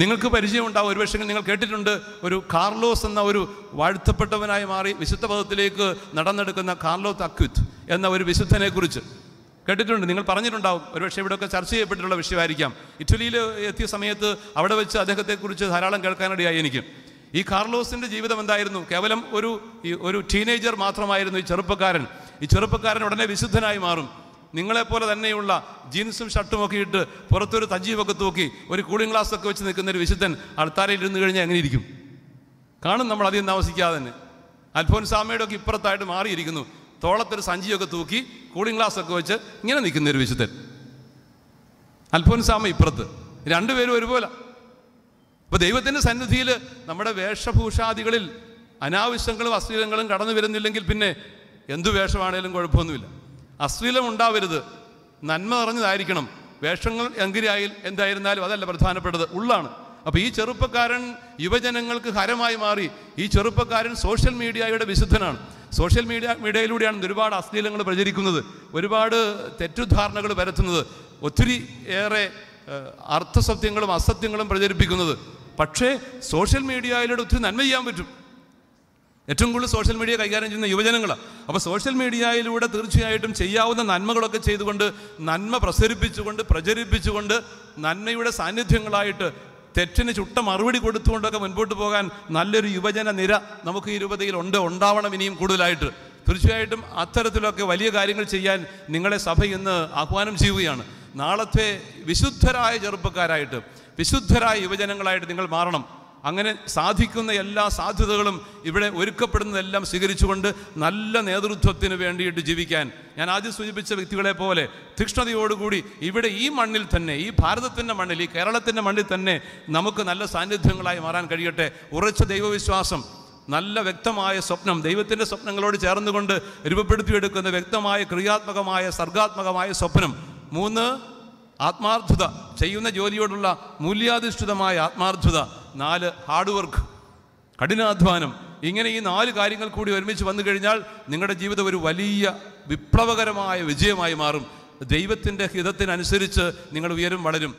നിങ്ങൾക്ക് പരിചയമുണ്ടാവും ഒരുപക്ഷെ നിങ്ങൾ കേട്ടിട്ടുണ്ട് ഒരു കാർലോസ് എന്ന ഒരു വാഴ്ത്തപ്പെട്ടവനായി മാറി വിശുദ്ധ പദത്തിലേക്ക് നടന്നെടുക്കുന്ന കാർലോ തക്യുത്ത് എന്ന ഒരു വിശുദ്ധനെക്കുറിച്ച് കേട്ടിട്ടുണ്ട് നിങ്ങൾ പറഞ്ഞിട്ടുണ്ടാവും ഒരുപക്ഷെ ഇവിടെയൊക്കെ ചർച്ച ചെയ്യപ്പെട്ടിട്ടുള്ള വിഷയമായിരിക്കാം ഇറ്റലിയിൽ എത്തിയ സമയത്ത് അവിടെ വെച്ച് അദ്ദേഹത്തെക്കുറിച്ച് ധാരാളം കേൾക്കാനിടയായി എനിക്ക് ഈ കാർലോസിൻ്റെ ജീവിതം എന്തായിരുന്നു കേവലം ഒരു ഒരു ടീനേജർ മാത്രമായിരുന്നു ഈ ചെറുപ്പക്കാരൻ ഈ ചെറുപ്പക്കാരൻ ഉടനെ വിശുദ്ധനായി മാറും നിങ്ങളെപ്പോലെ തന്നെയുള്ള ജീൻസും ഷർട്ടും ഒക്കെ ഇട്ട് പുറത്തൊരു തജീവൊക്കെ തൂക്കി ഒരു കൂളിംഗ് ഗ്ലാസ് ഒക്കെ വെച്ച് നിൽക്കുന്ന ഒരു വിശുദ്ധൻ അൾത്താരയിൽ ഇരുന്ന് കഴിഞ്ഞാൽ എങ്ങനെ ഇരിക്കും കാണും നമ്മൾ അധികം താമസിക്കാതെ തന്നെ അൽഫോൻസാമയുടെ ഒക്കെ ഇപ്പുറത്തായിട്ട് മാറിയിരിക്കുന്നു തോളത്തൊരു സഞ്ചിയൊക്കെ തൂക്കി കൂളിംഗ് ഗ്ലാസ് ഒക്കെ വെച്ച് ഇങ്ങനെ നിൽക്കുന്ന ഒരു വിശുദ്ധൻ അൽഫോൻസാമ ഇപ്പുറത്ത് രണ്ടുപേരും ഒരുപോലെ അപ്പോൾ ദൈവത്തിൻ്റെ സന്നിധിയിൽ നമ്മുടെ വേഷഭൂഷാദികളിൽ അനാവശ്യങ്ങളും അശ്ലീലങ്ങളും കടന്നു വരുന്നില്ലെങ്കിൽ പിന്നെ എന്തു വേഷമാണേലും കുഴപ്പമൊന്നുമില്ല അശ്ലീലം ഉണ്ടാവരുത് നന്മ നിറഞ്ഞതായിരിക്കണം വേഷങ്ങൾ എങ്കിരായി എന്തായിരുന്നാലും അതല്ല പ്രധാനപ്പെട്ടത് ഉള്ളാണ് അപ്പോൾ ഈ ചെറുപ്പക്കാരൻ യുവജനങ്ങൾക്ക് ഹരമായി മാറി ഈ ചെറുപ്പക്കാരൻ സോഷ്യൽ മീഡിയയുടെ വിശുദ്ധനാണ് സോഷ്യൽ മീഡിയ മീഡിയയിലൂടെയാണ് ഒരുപാട് അശ്ലീലങ്ങൾ പ്രചരിക്കുന്നത് ഒരുപാട് തെറ്റുദ്ധാരണകൾ പരത്തുന്നത് ഒത്തിരി ഏറെ അർത്ഥസത്യങ്ങളും അസത്യങ്ങളും പ്രചരിപ്പിക്കുന്നത് പക്ഷേ സോഷ്യൽ മീഡിയയിലൂടെ ഒത്തിരി നന്മ ചെയ്യാൻ പറ്റും ഏറ്റവും കൂടുതൽ സോഷ്യൽ മീഡിയ കൈകാര്യം ചെയ്യുന്ന യുവജനങ്ങളാണ് അപ്പോൾ സോഷ്യൽ മീഡിയയിലൂടെ തീർച്ചയായിട്ടും ചെയ്യാവുന്ന നന്മകളൊക്കെ ചെയ്തുകൊണ്ട് നന്മ പ്രസരിപ്പിച്ചുകൊണ്ട് പ്രചരിപ്പിച്ചുകൊണ്ട് നന്മയുടെ സാന്നിധ്യങ്ങളായിട്ട് തെറ്റിന് ചുട്ട മറുപടി കൊടുത്തുകൊണ്ടൊക്കെ മുൻപോട്ട് പോകാൻ നല്ലൊരു യുവജന നിര നമുക്ക് ഈ രൂപതയിൽ ഉണ്ട് ഉണ്ടാവണം ഇനിയും കൂടുതലായിട്ട് തീർച്ചയായിട്ടും അത്തരത്തിലൊക്കെ വലിയ കാര്യങ്ങൾ ചെയ്യാൻ നിങ്ങളെ സഭ ഇന്ന് ആഹ്വാനം ചെയ്യുകയാണ് നാളത്തെ വിശുദ്ധരായ ചെറുപ്പക്കാരായിട്ട് വിശുദ്ധരായ യുവജനങ്ങളായിട്ട് നിങ്ങൾ മാറണം അങ്ങനെ സാധിക്കുന്ന എല്ലാ സാധ്യതകളും ഇവിടെ ഒരുക്കപ്പെടുന്നതെല്ലാം സ്വീകരിച്ചുകൊണ്ട് നല്ല നേതൃത്വത്തിന് വേണ്ടിയിട്ട് ജീവിക്കാൻ ഞാൻ ആദ്യം സൂചിപ്പിച്ച വ്യക്തികളെ പോലെ തീക്ഷ്ണതയോടുകൂടി ഇവിടെ ഈ മണ്ണിൽ തന്നെ ഈ ഭാരതത്തിൻ്റെ മണ്ണിൽ ഈ കേരളത്തിൻ്റെ മണ്ണിൽ തന്നെ നമുക്ക് നല്ല സാന്നിധ്യങ്ങളായി മാറാൻ കഴിയട്ടെ ഉറച്ച ദൈവവിശ്വാസം നല്ല വ്യക്തമായ സ്വപ്നം ദൈവത്തിൻ്റെ സ്വപ്നങ്ങളോട് ചേർന്നുകൊണ്ട് രൂപപ്പെടുത്തിയെടുക്കുന്ന വ്യക്തമായ ക്രിയാത്മകമായ സർഗാത്മകമായ സ്വപ്നം മൂന്ന് ആത്മാർത്ഥത ചെയ്യുന്ന ജോലിയോടുള്ള മൂല്യാധിഷ്ഠിതമായ ആത്മാർത്ഥത നാല് ഹാർഡ് വർക്ക് കഠിനാധ്വാനം ഇങ്ങനെ ഈ നാല് കാര്യങ്ങൾ കൂടി ഒരുമിച്ച് വന്നു കഴിഞ്ഞാൽ നിങ്ങളുടെ ജീവിതം ഒരു വലിയ വിപ്ലവകരമായ വിജയമായി മാറും ദൈവത്തിൻ്റെ ഹിതത്തിനനുസരിച്ച് നിങ്ങൾ ഉയരും വളരും